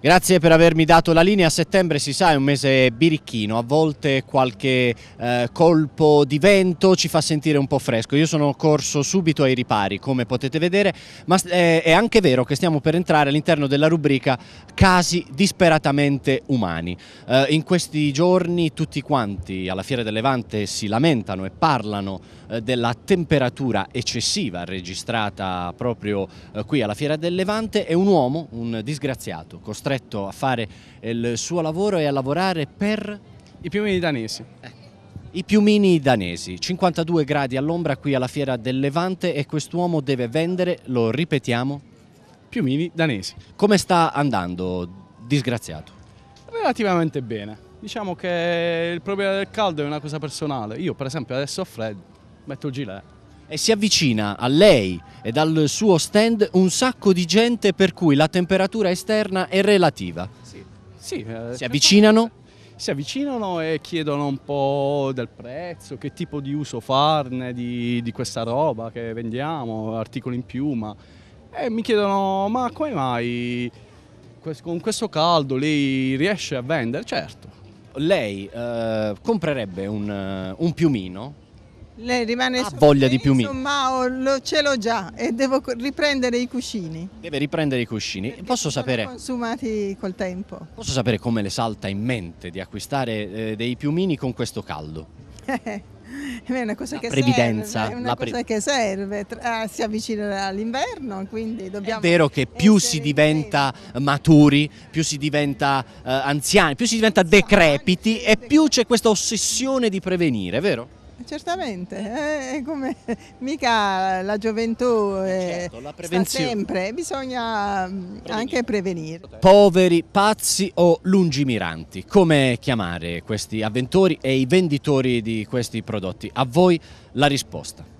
Grazie per avermi dato la linea. settembre si sa è un mese birichino, a volte qualche eh, colpo di vento ci fa sentire un po' fresco. Io sono corso subito ai ripari, come potete vedere, ma eh, è anche vero che stiamo per entrare all'interno della rubrica casi disperatamente umani. Eh, in questi giorni tutti quanti alla Fiera del Levante si lamentano e parlano eh, della temperatura eccessiva registrata proprio eh, qui alla Fiera del Levante e un uomo, un disgraziato, costato costretto a fare il suo lavoro e a lavorare per... I piumini danesi. Eh. I piumini danesi, 52 gradi all'ombra qui alla Fiera del Levante e quest'uomo deve vendere, lo ripetiamo, piumini danesi. Come sta andando, disgraziato? Relativamente bene. Diciamo che il problema del caldo è una cosa personale. Io per esempio adesso ho freddo, metto il gilet e si avvicina a lei e dal suo stand un sacco di gente per cui la temperatura esterna è relativa. Sì. sì eh, si certo. avvicinano? Si avvicinano e chiedono un po' del prezzo, che tipo di uso farne di, di questa roba che vendiamo, articoli in piuma. E eh, mi chiedono, ma come mai con questo caldo lei riesce a vendere? Certo. Lei eh, comprerebbe un, eh, un piumino lei rimane ha voglia me, di più mio. Insomma, ce l'ho già e devo riprendere i cuscini. Deve riprendere i cuscini. Perché Posso sapere consumati col tempo. Posso sapere come le salta in mente di acquistare eh, dei piumini con questo caldo? è una cosa, la che serve, è una cosa che serve, ah, si avvicina all'inverno, quindi dobbiamo... È vero che più si diventa in... maturi, più si diventa eh, anziani, più si diventa decrepiti e più c'è questa ossessione di prevenire, vero? Certamente, eh, come mica la gioventù è eh, eh, certo, la sempre, bisogna mm, prevenire. anche prevenire. Poveri, pazzi o lungimiranti, come chiamare questi avventori e i venditori di questi prodotti? A voi la risposta.